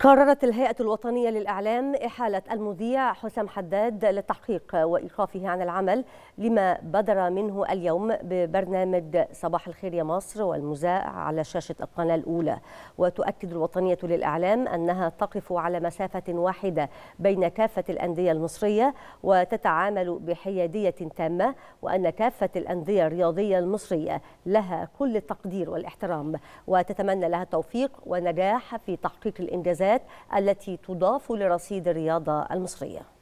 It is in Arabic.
قررت الهيئة الوطنية للإعلام إحالة المذيع حسام حداد للتحقيق وإيقافه عن العمل لما بدر منه اليوم ببرنامج صباح الخير يا مصر والمذاع على شاشة القناة الأولى وتؤكد الوطنية للإعلام أنها تقف على مسافة واحدة بين كافة الأندية المصرية وتتعامل بحيادية تامة وأن كافة الأندية الرياضية المصرية لها كل التقدير والاحترام وتتمنى لها التوفيق ونجاح في تحقيق الإنجازات الحسابات التي تضاف لرصيد الرياضة المصرية